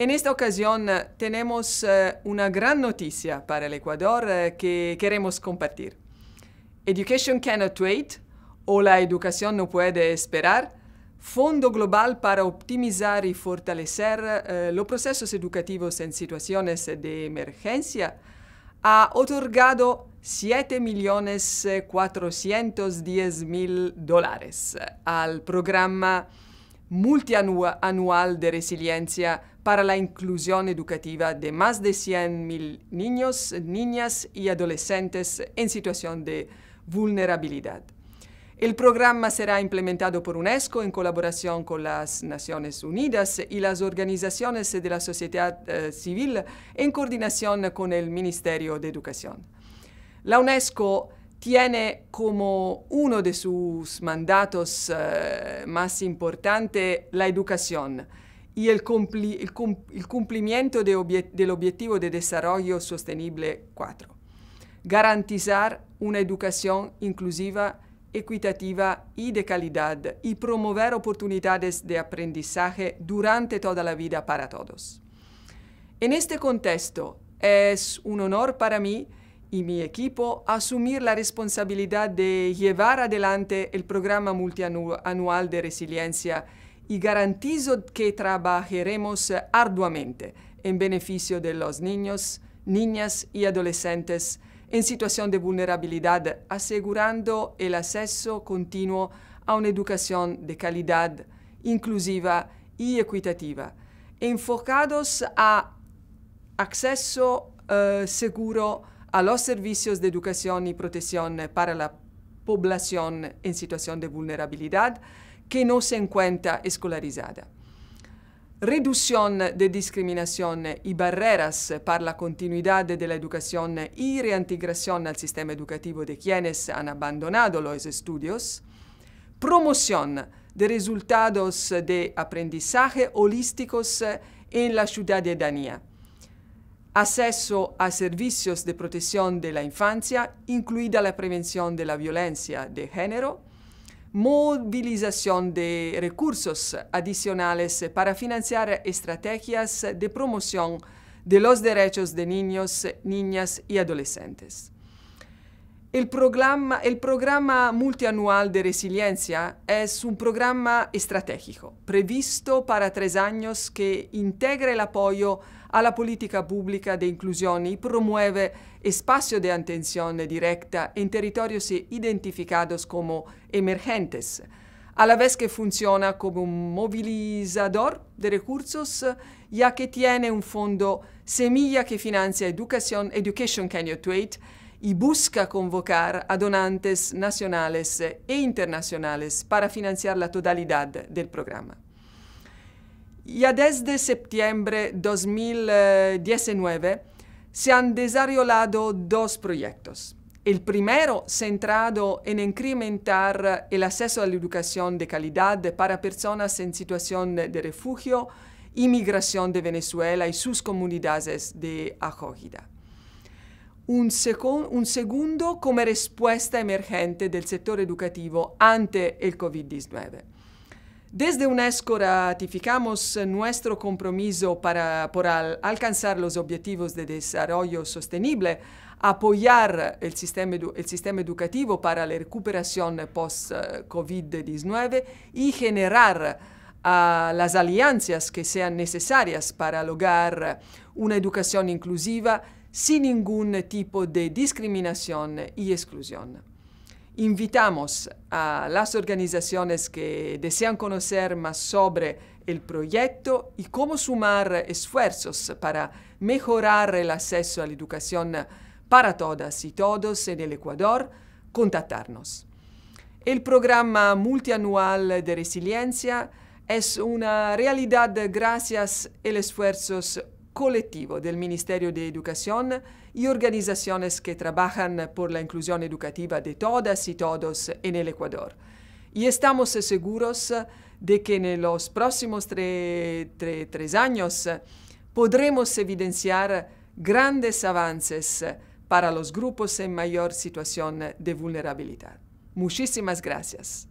En esta ocasión eh, tenemos eh, una gran noticia para el Ecuador eh, que queremos compartir. Education Cannot Wait o La Educación No Puede Esperar, Fondo Global para optimizar y fortalecer los procesos educativos en situaciones de emergencia, ha otorgado 7.410.000 dólares al programa multianual de resiliencia para la inclusión educativa de más de 100.000 niños, niñas y adolescentes en situación de vulnerabilidad. El programa será implementado por UNESCO en colaboración con las Naciones Unidas y las organizaciones de la sociedad eh, civil en coordinación con el Ministerio de Educación. La UNESCO tiene como uno de sus mandatos eh, más importantes la educación y el, cumplimiento del Objetivo de Desarrollo Sostenible 4. Garantizar una educación inclusiva, equitativa y de calidad y promover oportunidades de aprendizaje durante toda la vida para todos. En este contexto es un honor para mí y mi equipo asumir la responsabilidad de llevar adelante el programa multianual de resiliencia y garantizo que trabajaremos eh, arduamente en beneficio de los niños, niñas y adolescentes en situación de vulnerabilidad, asegurando el acceso continuo a una educación de calidad, inclusiva y equitativa, enfocados a acceso eh, seguro a los servicios de educación y protección para la población en situación de vulnerabilidad que no se encuentra escolarizada. Reducción de discriminación y barreras para la continuidad de la educación y reintegración al sistema educativo de quienes han abandonado los estudios. Promoción de resultados de aprendizaje holísticos en la ciudad de Dania acceso a servicios de protección de la infancia, incluida la prevención de la violencia de género, movilización de recursos adicionales para financiar estrategias de promoción de los derechos de niños, niñas y adolescentes. Il programma, il programma multiannual de resiliencia es un programma strategico, previsto per tre anni che integra l'appoggio alla politica pubblica di inclusione e promuove y promueve espacio de atención directa en territorios identificados como emergentes, a la vez que funciona como un movilizador di recursos, ya che tiene un fondo semilla che finanzia Educación, Education Kenya Tuate, y busca convocar a donantes nacionales e internacionales para financiar la totalidad del programa. Ya desde septiembre 2019 se han desarrollado dos proyectos. El primero centrado en incrementar el acceso a la educación de calidad para personas en situación de refugio, inmigración de Venezuela y sus comunidades de acogida. un, un segundo come risposta emergente del settore educativo ante il COVID-19. Desde UNESCO ratificamos nuestro compromiso para, por al, alcanzar los objetivos de desarrollo sostenible, apoyar el sistema, edu, el sistema educativo para la recuperación post-COVID-19 y generar uh, las alianzas que sean necesarias para lograr una educación inclusiva sin ningún tipo de discriminación y exclusión. Invitamos a las organizaciones que desean conocer más sobre el proyecto y cómo sumar esfuerzos para mejorar el acceso a la educación para todas y todos en el Ecuador, contactarnos. El programa multianual de resiliencia es una realidad gracias a esfuerzo esfuerzos colectivo del Ministerio de Educación y organizaciones que trabajan por la inclusión educativa de todas y todos en el Ecuador. Y estamos seguros de que en los próximos tres años podremos evidenciar grandes avances para los grupos en mayor situación de vulnerabilidad. Muchísimas gracias.